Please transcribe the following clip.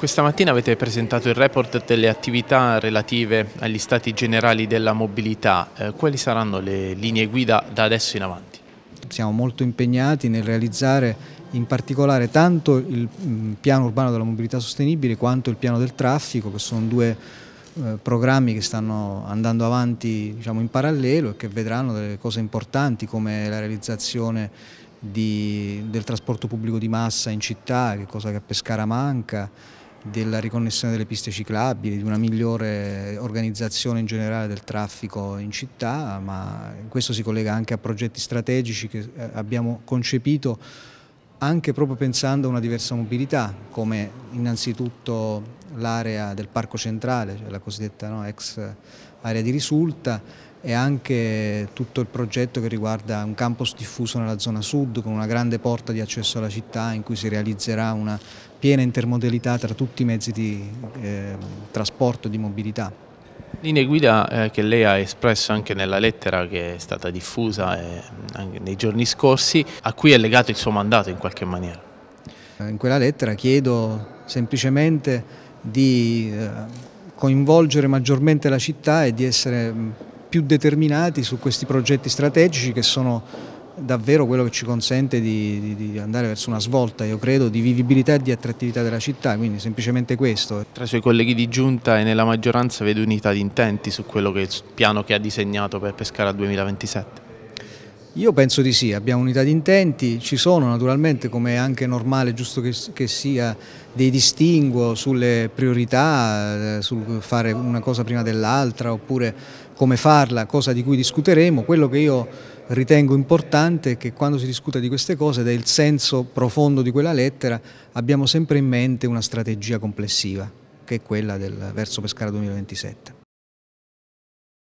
Questa mattina avete presentato il report delle attività relative agli stati generali della mobilità. Eh, quali saranno le linee guida da adesso in avanti? Siamo molto impegnati nel realizzare in particolare tanto il mm, piano urbano della mobilità sostenibile quanto il piano del traffico, che sono due eh, programmi che stanno andando avanti diciamo, in parallelo e che vedranno delle cose importanti come la realizzazione di, del trasporto pubblico di massa in città, che cosa che a Pescara manca, della riconnessione delle piste ciclabili, di una migliore organizzazione in generale del traffico in città, ma questo si collega anche a progetti strategici che eh, abbiamo concepito anche proprio pensando a una diversa mobilità, come innanzitutto l'area del parco centrale, cioè la cosiddetta no, ex area di risulta, e anche tutto il progetto che riguarda un campus diffuso nella zona sud con una grande porta di accesso alla città in cui si realizzerà una piena intermodalità tra tutti i mezzi di eh, trasporto e di mobilità. Linee guida eh, che lei ha espresso anche nella lettera che è stata diffusa eh, nei giorni scorsi, a cui è legato il suo mandato in qualche maniera. In quella lettera chiedo semplicemente di eh, coinvolgere maggiormente la città e di essere mm, più determinati su questi progetti strategici che sono davvero quello che ci consente di, di, di, andare verso una svolta, io credo, di vivibilità e di attrattività della città, quindi semplicemente questo. Tra i suoi colleghi di giunta e nella maggioranza vedo unità di intenti su quello che è il piano che ha disegnato per Pescara 2027? Io penso di sì, abbiamo unità di intenti, ci sono naturalmente, come è anche normale, giusto che, che sia, dei distinguo sulle priorità, eh, sul fare una cosa prima dell'altra oppure come farla, cosa di cui discuteremo. Quello che io ritengo importante è che quando si discuta di queste cose, del senso profondo di quella lettera, abbiamo sempre in mente una strategia complessiva, che è quella del verso Pescara 2027.